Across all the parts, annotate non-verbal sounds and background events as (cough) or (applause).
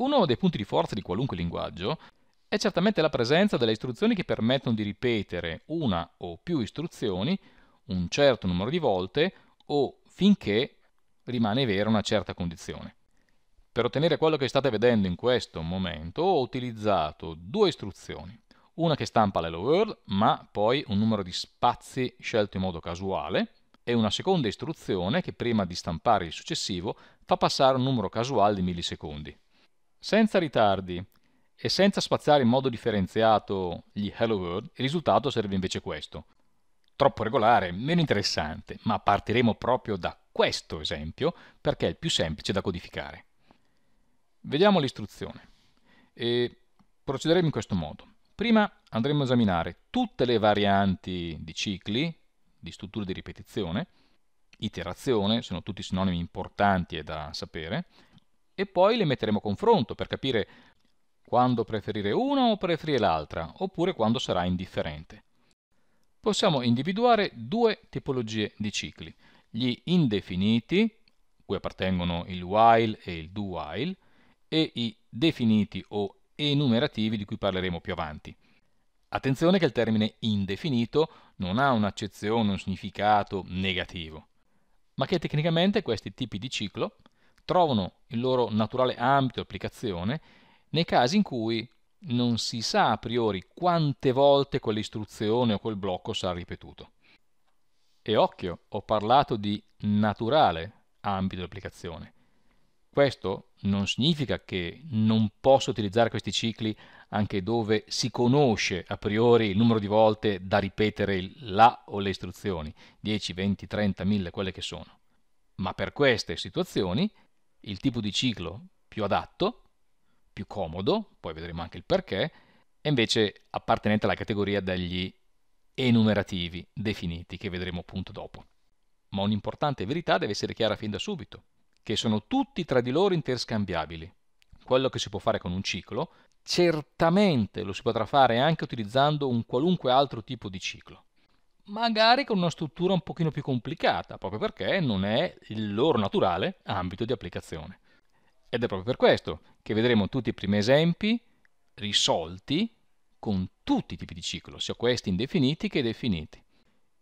Uno dei punti di forza di qualunque linguaggio è certamente la presenza delle istruzioni che permettono di ripetere una o più istruzioni un certo numero di volte o finché rimane vera una certa condizione. Per ottenere quello che state vedendo in questo momento ho utilizzato due istruzioni. Una che stampa l'hello world, ma poi un numero di spazi scelto in modo casuale, e una seconda istruzione che prima di stampare il successivo fa passare un numero casuale di millisecondi. Senza ritardi e senza spaziare in modo differenziato gli Hello World, il risultato sarebbe invece questo. Troppo regolare, meno interessante, ma partiremo proprio da questo esempio perché è il più semplice da codificare. Vediamo l'istruzione e procederemo in questo modo. Prima andremo a esaminare tutte le varianti di cicli, di strutture di ripetizione, iterazione, sono tutti sinonimi importanti e da sapere, e poi le metteremo a confronto per capire quando preferire una o preferire l'altra, oppure quando sarà indifferente. Possiamo individuare due tipologie di cicli, gli indefiniti, cui appartengono il while e il do while, e i definiti o enumerativi di cui parleremo più avanti. Attenzione che il termine indefinito non ha un'accezione, un significato negativo, ma che tecnicamente questi tipi di ciclo trovano il loro naturale ambito di applicazione nei casi in cui non si sa a priori quante volte quell'istruzione o quel blocco sarà ripetuto. E occhio, ho parlato di naturale ambito di applicazione. Questo non significa che non posso utilizzare questi cicli anche dove si conosce a priori il numero di volte da ripetere la o le istruzioni, 10, 20, 30, 1000, quelle che sono. Ma per queste situazioni il tipo di ciclo più adatto, più comodo, poi vedremo anche il perché, è invece appartenente alla categoria degli enumerativi definiti, che vedremo appunto dopo. Ma un'importante verità deve essere chiara fin da subito, che sono tutti tra di loro interscambiabili. Quello che si può fare con un ciclo, certamente lo si potrà fare anche utilizzando un qualunque altro tipo di ciclo magari con una struttura un pochino più complicata, proprio perché non è il loro naturale ambito di applicazione. Ed è proprio per questo che vedremo tutti i primi esempi risolti con tutti i tipi di ciclo, sia questi indefiniti che definiti.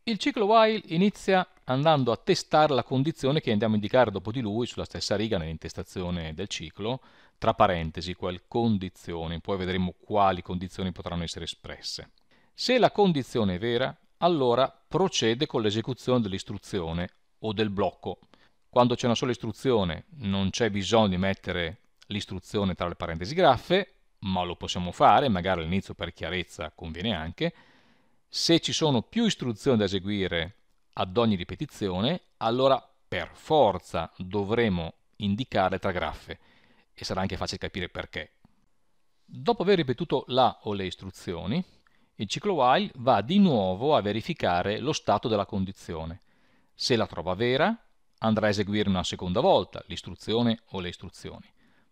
Il ciclo while inizia andando a testare la condizione che andiamo a indicare dopo di lui sulla stessa riga nell'intestazione del ciclo, tra parentesi, quel condizione, poi vedremo quali condizioni potranno essere espresse. Se la condizione è vera, allora procede con l'esecuzione dell'istruzione o del blocco. Quando c'è una sola istruzione non c'è bisogno di mettere l'istruzione tra le parentesi graffe, ma lo possiamo fare, magari all'inizio per chiarezza conviene anche. Se ci sono più istruzioni da eseguire ad ogni ripetizione, allora per forza dovremo indicarle tra graffe e sarà anche facile capire perché. Dopo aver ripetuto la o le istruzioni, il ciclo while va di nuovo a verificare lo stato della condizione. Se la trova vera, andrà a eseguire una seconda volta l'istruzione o le istruzioni.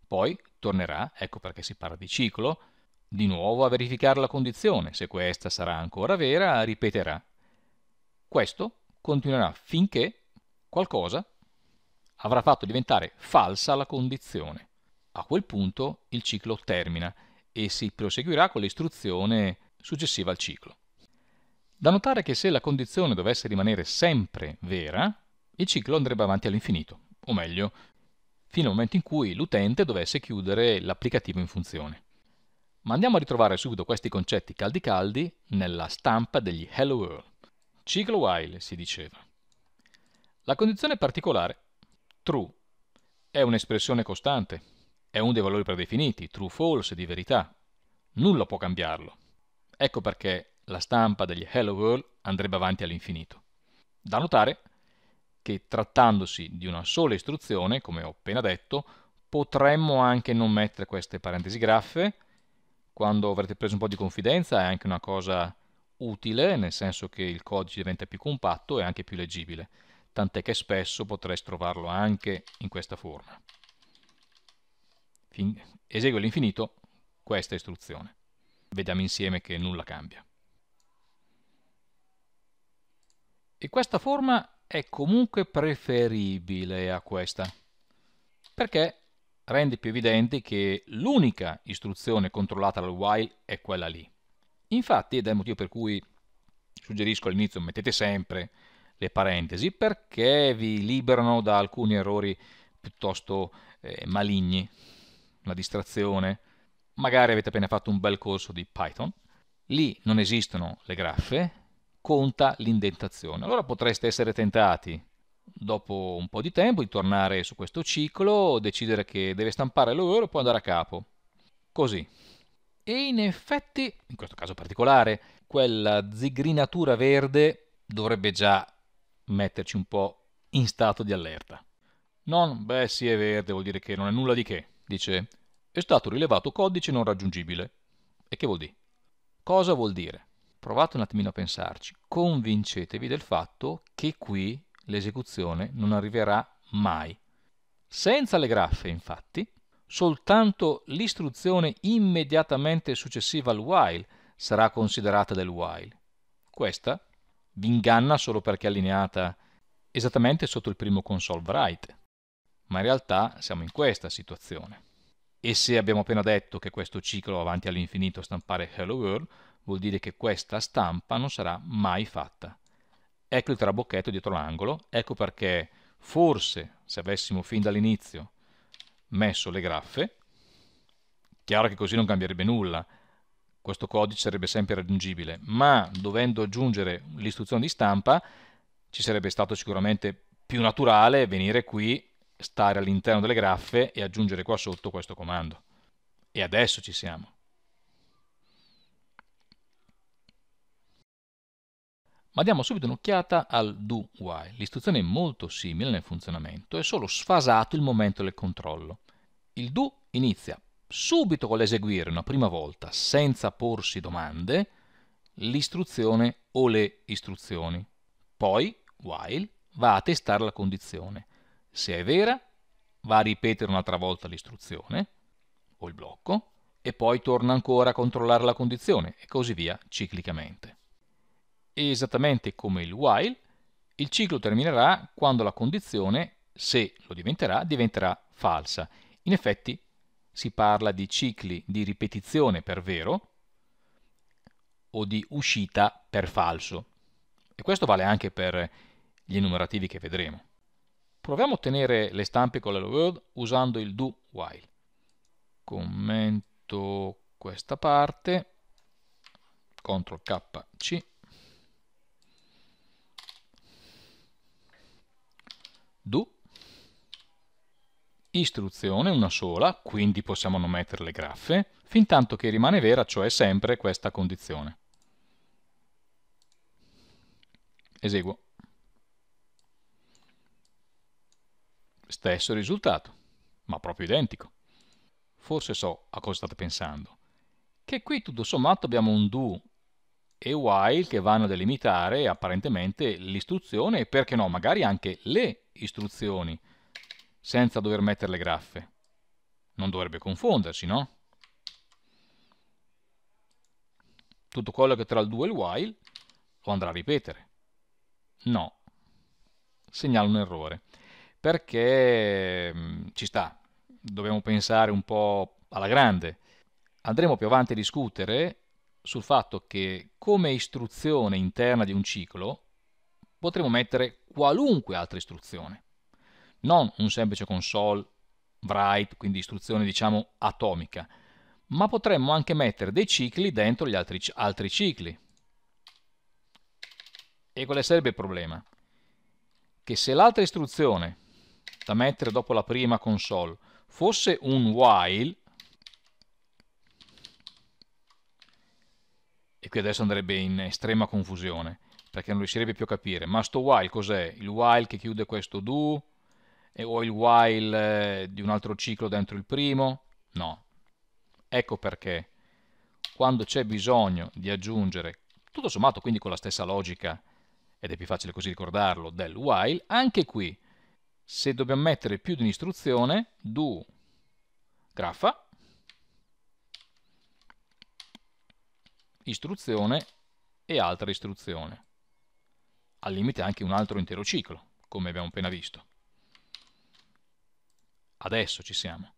Poi tornerà, ecco perché si parla di ciclo, di nuovo a verificare la condizione. Se questa sarà ancora vera, ripeterà. Questo continuerà finché qualcosa avrà fatto diventare falsa la condizione. A quel punto il ciclo termina e si proseguirà con l'istruzione successiva al ciclo. Da notare che se la condizione dovesse rimanere sempre vera, il ciclo andrebbe avanti all'infinito, o meglio, fino al momento in cui l'utente dovesse chiudere l'applicativo in funzione. Ma andiamo a ritrovare subito questi concetti caldi caldi nella stampa degli Hello World. Ciclo while si diceva. La condizione particolare true è un'espressione costante, è un dei valori predefiniti, true false di verità. Nulla può cambiarlo. Ecco perché la stampa degli Hello World andrebbe avanti all'infinito. Da notare che trattandosi di una sola istruzione, come ho appena detto, potremmo anche non mettere queste parentesi graffe, quando avrete preso un po' di confidenza è anche una cosa utile, nel senso che il codice diventa più compatto e anche più leggibile, tant'è che spesso potreste trovarlo anche in questa forma. Fin esegue all'infinito questa istruzione vediamo insieme che nulla cambia. E questa forma è comunque preferibile a questa, perché rende più evidente che l'unica istruzione controllata dal while è quella lì. Infatti, ed è il motivo per cui suggerisco all'inizio mettete sempre le parentesi, perché vi liberano da alcuni errori piuttosto eh, maligni, la distrazione, magari avete appena fatto un bel corso di Python, lì non esistono le graffe, conta l'indentazione. Allora potreste essere tentati, dopo un po' di tempo, di tornare su questo ciclo, decidere che deve stampare l'oro e poi andare a capo. Così. E in effetti, in questo caso particolare, quella zigrinatura verde dovrebbe già metterci un po' in stato di allerta. Non, beh sì è verde, vuol dire che non è nulla di che, dice è stato rilevato codice non raggiungibile. E che vuol dire? Cosa vuol dire? Provate un attimino a pensarci, convincetevi del fatto che qui l'esecuzione non arriverà mai. Senza le graffe, infatti, soltanto l'istruzione immediatamente successiva al while sarà considerata del while. Questa vi inganna solo perché è allineata esattamente sotto il primo console write, ma in realtà siamo in questa situazione. E se abbiamo appena detto che questo ciclo va avanti all'infinito a stampare Hello World, vuol dire che questa stampa non sarà mai fatta. Ecco il trabocchetto dietro l'angolo, ecco perché forse se avessimo fin dall'inizio messo le graffe, chiaro che così non cambierebbe nulla, questo codice sarebbe sempre raggiungibile, ma dovendo aggiungere l'istruzione di stampa ci sarebbe stato sicuramente più naturale venire qui stare all'interno delle graffe e aggiungere qua sotto questo comando. E adesso ci siamo. Ma diamo subito un'occhiata al do while. L'istruzione è molto simile nel funzionamento, è solo sfasato il momento del controllo. Il do inizia subito con l'eseguire una prima volta, senza porsi domande, l'istruzione o le istruzioni. Poi, while, va a testare la condizione. Se è vera, va a ripetere un'altra volta l'istruzione o il blocco e poi torna ancora a controllare la condizione e così via ciclicamente. E esattamente come il while, il ciclo terminerà quando la condizione, se lo diventerà, diventerà falsa. In effetti si parla di cicli di ripetizione per vero o di uscita per falso. E questo vale anche per gli enumerativi che vedremo. Proviamo a ottenere le stampe con l'Hello World usando il do while. Commento questa parte, CTRL KC. Do. Istruzione, una sola, quindi possiamo non mettere le graffe, fin tanto che rimane vera, cioè sempre questa condizione. Eseguo. Stesso risultato, ma proprio identico. Forse so a cosa state pensando. Che qui tutto sommato abbiamo un do e while che vanno a delimitare apparentemente l'istruzione e perché no, magari anche le istruzioni, senza dover mettere le graffe. Non dovrebbe confondersi, no? Tutto quello che tra il do e il while lo andrà a ripetere. No, segnala un errore perché mh, mm, ci sta, dobbiamo pensare un po' alla grande. Andremo più avanti a discutere sul fatto che come istruzione interna di un ciclo potremo mettere qualunque altra istruzione, non un semplice console write, quindi istruzione diciamo atomica, ma potremmo anche mettere dei cicli dentro gli altri, altri cicli. E quale sarebbe il problema? Che se l'altra istruzione da mettere dopo la prima console fosse un while, e qui adesso andrebbe in estrema confusione, perché non riuscirebbe più a capire, ma sto while cos'è? Il while che chiude questo do? E, o il while eh, di un altro ciclo dentro il primo? No. Ecco perché quando c'è bisogno di aggiungere, tutto sommato quindi con la stessa logica, ed è più facile così ricordarlo, del while, anche qui se dobbiamo mettere più di un'istruzione, do graffa, istruzione e altra istruzione. Al limite anche un altro intero ciclo, come abbiamo appena visto. Adesso ci siamo.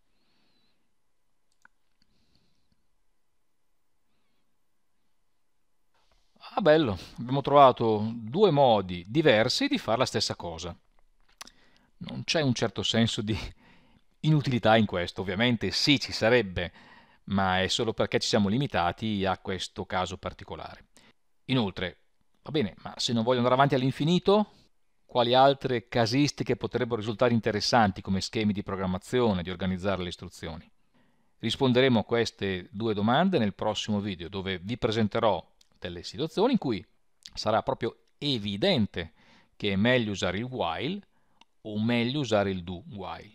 Ah bello, abbiamo trovato due modi diversi di fare la stessa cosa non c'è un certo senso di (laughs) inutilità in questo, ovviamente sì ci sarebbe, ma è solo perché ci siamo limitati a questo caso particolare. Inoltre, va bene, ma se non voglio andare avanti all'infinito, quali altre casistiche potrebbero risultare interessanti come schemi di programmazione, di organizzare le istruzioni? Risponderemo a queste due domande nel prossimo video, dove vi presenterò delle situazioni in cui sarà proprio evidente che è meglio usare il while o meglio usare il do while.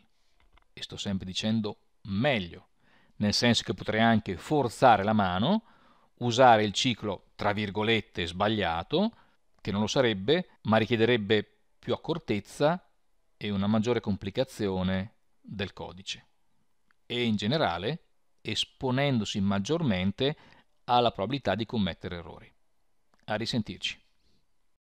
E sto sempre dicendo meglio, nel senso che potrei anche forzare la mano, usare il ciclo tra virgolette sbagliato, che non lo sarebbe, ma richiederebbe più accortezza e una maggiore complicazione del codice. E in generale esponendosi maggiormente alla probabilità di commettere errori. A risentirci.